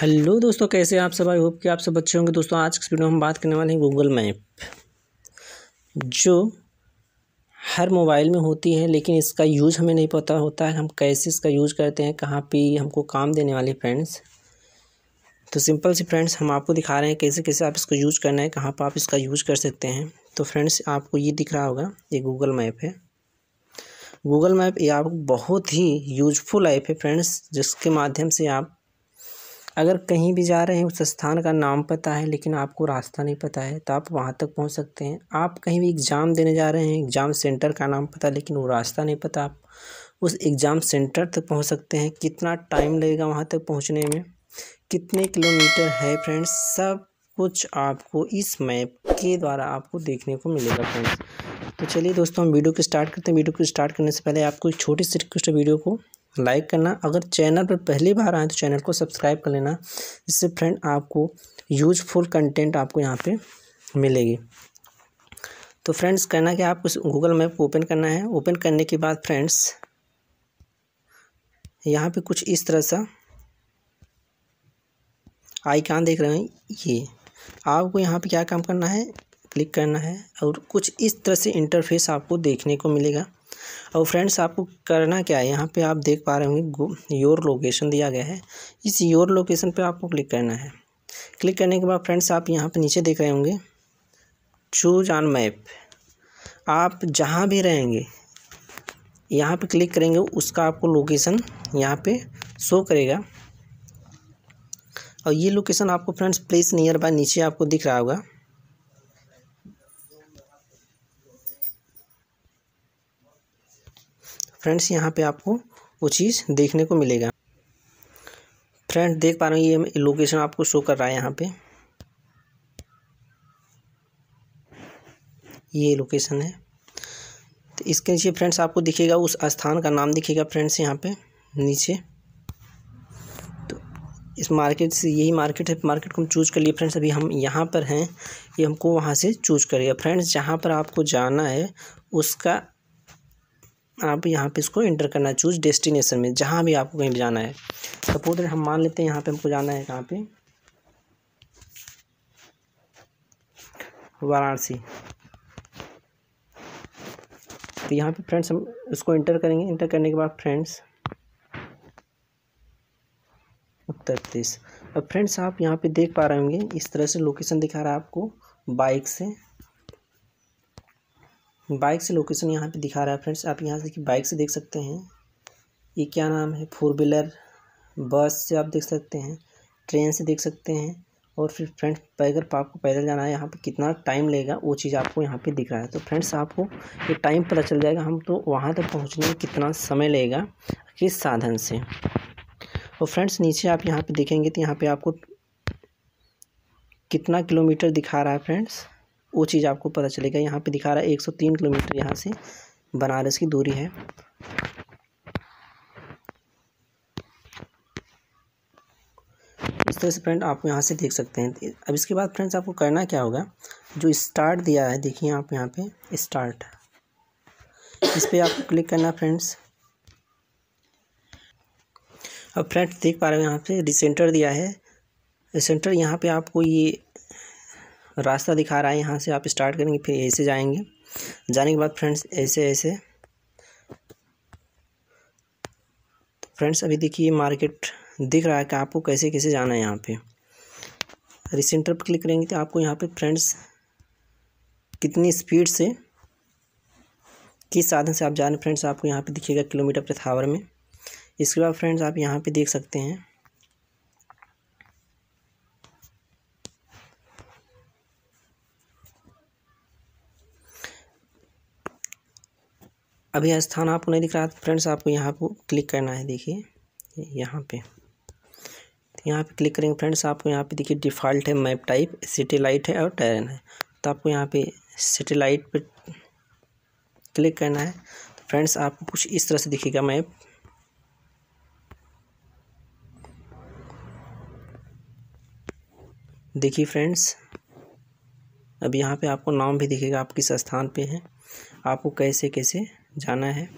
hello दोस्तों कैसे आप सब आई होप कि आप सब अच्छे होंगे दोस्तों आज के वीडियो में हम बात करने वाले हैं गूगल मैप जो हर मोबाइल में होती है लेकिन इसका यूज़ हमें नहीं पता होता है हम कैसे इसका यूज़ करते हैं कहाँ पे हमको काम देने वाले फ्रेंड्स तो सिंपल सी फ्रेंड्स हम आपको दिखा रहे हैं कैसे कैसे आप इसको यूज़ करना है कहाँ पर आप इसका यूज़ कर सकते हैं तो फ्रेंड्स आपको ये दिख रहा होगा ये गूगल मैप है गूगल मैप ये आप बहुत ही यूजफुल ऐप है फ्रेंड्स जिसके माध्यम से आप अगर कहीं भी जा रहे हैं उस स्थान का नाम पता है लेकिन आपको रास्ता नहीं पता है तो आप वहाँ तक पहुँच सकते हैं आप कहीं भी एग्ज़ाम देने जा रहे हैं एग्ज़ाम सेंटर का नाम पता है लेकिन वो रास्ता नहीं पता आप उस एग्ज़ाम सेंटर तक पहुँच सकते हैं कितना टाइम लगेगा वहाँ तक पहुँचने में कितने किलोमीटर है फ्रेंड्स सब कुछ आपको इस मैप के द्वारा आपको देखने को मिलेगा फ्रेंड्स तो चलिए दोस्तों हम वीडियो को स्टार्ट करते हैं वीडियो को स्टार्ट करने से पहले आपको एक छोटी सी रिक्वेस्ट है वीडियो को लाइक करना अगर चैनल पर पहली बार आए तो चैनल को सब्सक्राइब कर लेना इससे फ्रेंड आपको यूजफुल कंटेंट आपको यहाँ पे मिलेगी तो फ्रेंड्स करना कि आपको गूगल मैप ओपन करना है ओपन करने के बाद फ्रेंड्स यहाँ पे कुछ इस तरह सा आइकान देख रहे हैं ये आपको यहाँ पे क्या काम करना है क्लिक करना है और कुछ इस तरह से इंटरफेस आपको देखने को मिलेगा और फ्रेंड्स आपको करना क्या है यहाँ पे आप देख पा रहे होंगे योर लोकेशन दिया गया है इस योर लोकेशन पे आपको क्लिक करना है क्लिक करने के बाद फ्रेंड्स आप यहाँ पे नीचे देख रहे होंगे चूज ऑन मैप आप जहाँ भी रहेंगे यहाँ पे क्लिक करेंगे उसका आपको लोकेशन यहाँ पे शो करेगा और ये लोकेशन आपको फ्रेंड्स प्लेस नियर बाय नीचे आपको दिख रहा होगा फ्रेंड्स यहाँ पे आपको वो चीज़ देखने को मिलेगा फ्रेंड देख पा रहे हैं ये लोकेशन आपको शो कर रहा है यहाँ पे ये लोकेशन है तो इसके नीचे फ्रेंड्स आपको दिखेगा उस स्थान का नाम दिखेगा फ्रेंड्स यहाँ पे नीचे तो इस मार्केट से यही मार्केट है मार्केट को हम चूज़ कर लिए फ्रेंड्स अभी हम यहाँ पर हैं ये हमको वहाँ से चूज करेगा फ्रेंड्स जहाँ पर आपको जाना है उसका आप यहाँ पे इसको इंटर करना है चूज डेस्टिनेशन में जहाँ भी आपको कहीं जाना है सपोज हम मान लेते हैं यहाँ पे हमको जाना है कहाँ पे वाराणसी तो यहाँ पे फ्रेंड्स हम इसको इंटर करेंगे इंटर करने के बाद फ्रेंड्स उत्तर प्रदेश अब फ्रेंड्स आप यहाँ पे देख पा रहे होंगे इस तरह से लोकेशन दिखा रहा है आपको बाइक से बाइक से लोकेशन यहाँ पे दिखा रहा है फ्रेंड्स आप यहाँ से बाइक से देख सकते हैं ये क्या नाम है फोर व्हीलर बस से आप देख सकते हैं ट्रेन से देख सकते हैं और फिर फ्रेंड्स अगर आपको पैदल जाना है यहाँ पे कितना टाइम लगेगा वो चीज़ आपको यहाँ पे दिख रहा है तो फ्रेंड्स आपको ये टाइम पता चल जाएगा हम तो वहाँ तक पहुँचने में कितना समय लेगा किस साधन से और फ्रेंड्स नीचे आप यहाँ पे देखेंगे तो यहाँ पे आपको कितना किलोमीटर दिखा रहा है फ्रेंड्स वो चीज़ आपको पता चलेगा यहाँ पे दिखा रहा है एक सौ तीन किलोमीटर यहाँ से बनारस की दूरी है इस तरह से फ्रेंड आप यहाँ से देख सकते हैं अब इसके बाद फ्रेंड्स आपको करना क्या होगा जो स्टार्ट दिया है देखिए आप यहाँ पे स्टार्ट इस पर आपको क्लिक करना फ्रेंड्स अब फ्रेंड्स देख पा रहे हो यहाँ पे रिसेंटर दिया है रिसेंटर यहाँ पे आपको ये रास्ता दिखा रहा है यहाँ से आप स्टार्ट करेंगे फिर ऐसे जाएंगे जाने के बाद फ्रेंड्स ऐसे ऐसे फ्रेंड्स अभी देखिए मार्केट दिख रहा है कि आपको कैसे कैसे जाना है यहाँ पे रिसेंटर पर क्लिक करेंगे तो आपको यहाँ पे फ्रेंड्स कितनी स्पीड से किस साधन से आप जा रहे हैं फ्रेंड्स आपको यहाँ पे दिखेगा किलोमीटर प्रति आवर में इसके बाद फ्रेंड्स आप यहाँ पे देख सकते हैं अभी स्थान आपको नहीं दिख रहा तो फ्रेंड्स आपको यहाँ पर क्लिक करना है देखिए यहाँ पे यहाँ पे क्लिक करेंगे फ्रेंड्स आपको यहाँ पे देखिए डिफ़ॉल्ट है मैप टाइप सेटेलाइट है और टेरन है तो आपको यहाँ पे सेटेलाइट पे क्लिक करना है तो फ्रेंड्स आपको कुछ इस तरह से दिखेगा मैप देखिए फ्रेंड्स अब यहाँ पे आपको नाम भी दिखेगा आप किस स्थान पे हैं आपको कैसे कैसे जाना है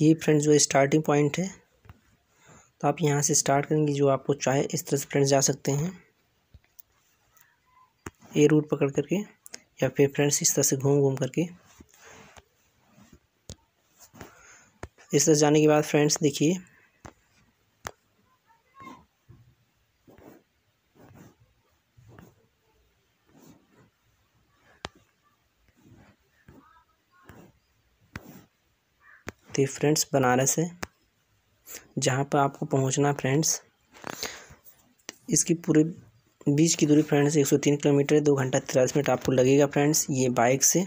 ये फ्रेंड्स जो स्टार्टिंग पॉइंट है तो आप यहाँ से स्टार्ट करेंगे जो आपको चाहे इस तरह से फ्रेंड्स जा सकते हैं ये रूट पकड़ करके या फिर फ्रेंड्स इस तरह से घूम घूम करके इस तरह जाने के बाद फ्रेंड्स देखिए होती है फ्रेंड्स बनारस है जहाँ पर आपको पहुँचना फ्रेंड्स इसकी पूरे बीच की दूरी फ्रेंड्स एक सौ तीन किलोमीटर है दो घंटा तिरालीस मिनट आपको लगेगा फ्रेंड्स ये बाइक से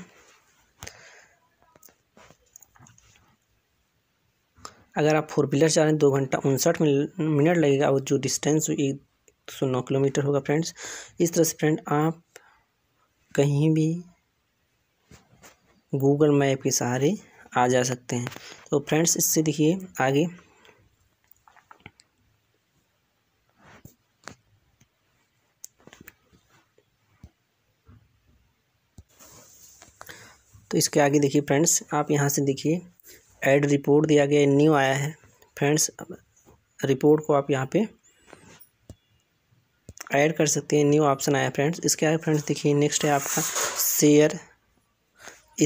अगर आप फोर व्हीलर चाह रहे हैं दो घंटा उनसठ मिनट लगेगा और जो डिस्टेंस एक सौ नौ किलोमीटर होगा फ्रेंड्स इस तरह से फ्रेंड आप कहीं भी गूगल मैप के सहारे आ जा सकते हैं तो फ्रेंड्स इससे देखिए आगे तो इसके आगे देखिए फ्रेंड्स आप यहाँ से देखिए ऐड रिपोर्ट दिया गया न्यू आया है फ्रेंड्स रिपोर्ट को आप यहाँ पे ऐड कर सकते हैं न्यू ऑप्शन आया फ्रेंड्स इसके आगे फ्रेंड्स देखिए नेक्स्ट है आपका शेयर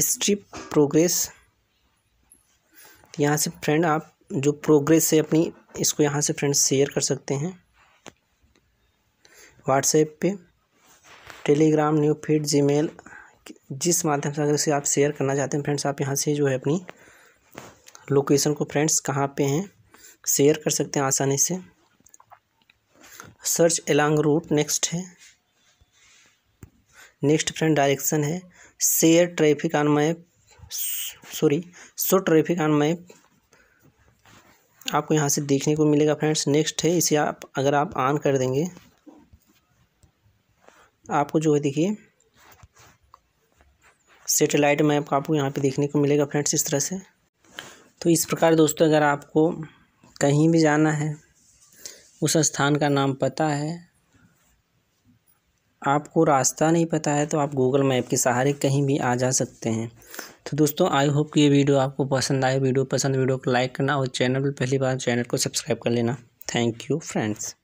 स्ट्रिप प्रोग्रेस तो यहाँ से फ्रेंड आप जो प्रोग्रेस है अपनी इसको यहाँ से फ्रेंड शेयर कर सकते हैं व्हाट्सएप पे टेलीग्राम न्यू फीड जी जिस माध्यम से अगर इसे आप शेयर करना चाहते हैं फ्रेंड्स आप यहाँ से जो है अपनी लोकेशन को फ्रेंड्स कहाँ पे हैं शेयर कर सकते हैं आसानी से सर्च एलॉन्ग रूट नेक्स्ट है नेक्स्ट फ्रेंड डायरेक्शन है share traffic on map sorry so traffic on map आपको यहाँ से देखने को मिलेगा फ्रेंड्स नेक्स्ट है इसे आप अगर आप ऑन कर देंगे आपको जो है देखिए सेटेलाइट मैप आपको यहाँ पे देखने को मिलेगा फ्रेंड्स इस तरह से तो इस प्रकार दोस्तों अगर आपको कहीं भी जाना है उस स्थान का नाम पता है आपको रास्ता नहीं पता है तो आप गूगल मैप के सहारे कहीं भी आ जा सकते हैं तो दोस्तों आई होप कि ये वीडियो आपको पसंद आए वीडियो पसंद वीडियो को लाइक करना और चैनल पर पहली बार चैनल को सब्सक्राइब कर लेना थैंक यू फ्रेंड्स